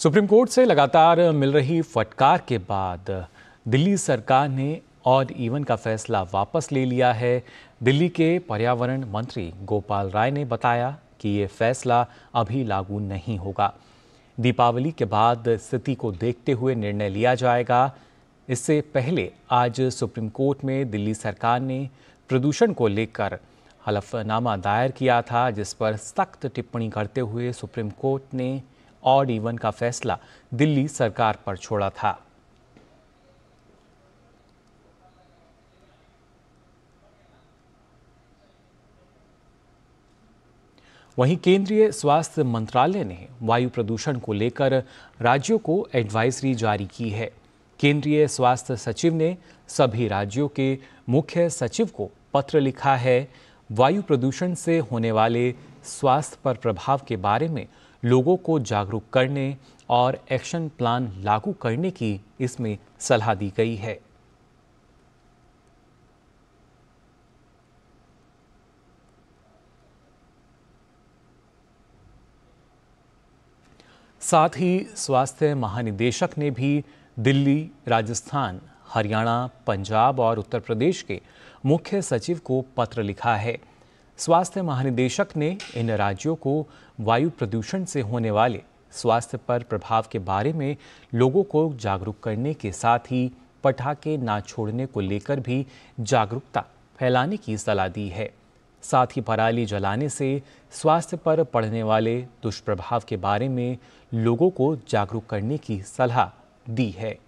supreme court से लगातार मिल रही फटकार के बाद दिल्ली सरकार ने और इवन का फैसला वापस ले लिया है दिल्ली के पर्यावरण मंत्री गोपाल राय ने बताया कि ये फैसला अभी लागू नहीं होगा दीपावली के बाद स्थिति को देखते हुए निर्णय लिया जाएगा इससे पहले आज सुप्रीम कोर्ट में दिल्ली सरकार ने प्रदूषण को लेकर हलफनामा दायर किया था जिस पर सख्त टिप्पणी करते हुए सुप्रीम कोर्ट ने ऑड इवन e का फैसला दिल्ली सरकार पर छोड़ा था वहीं केंद्रीय स्वास्थ्य मंत्रालय ने वायु प्रदूषण को लेकर राज्यों को एडवाइजरी जारी की है केंद्रीय स्वास्थ्य सचिव ने सभी राज्यों के मुख्य सचिव को पत्र लिखा है वायु प्रदूषण से होने वाले स्वास्थ्य पर प्रभाव के बारे में लोगों को जागरूक करने और एक्शन प्लान लागू करने की इसमें सलाह दी गई है साथ ही स्वास्थ्य महानिदेशक ने भी दिल्ली राजस्थान हरियाणा पंजाब और उत्तर प्रदेश के मुख्य सचिव को पत्र लिखा है स्वास्थ्य महानिदेशक ने इन राज्यों को वायु प्रदूषण से होने वाले स्वास्थ्य पर प्रभाव के बारे में लोगों को जागरूक करने के साथ ही पटाखे ना छोड़ने को लेकर भी जागरूकता फैलाने की सलाह दी है साथ ही पराली जलाने से स्वास्थ्य पर पड़ने वाले दुष्प्रभाव के बारे में लोगों को जागरूक करने की सलाह दी है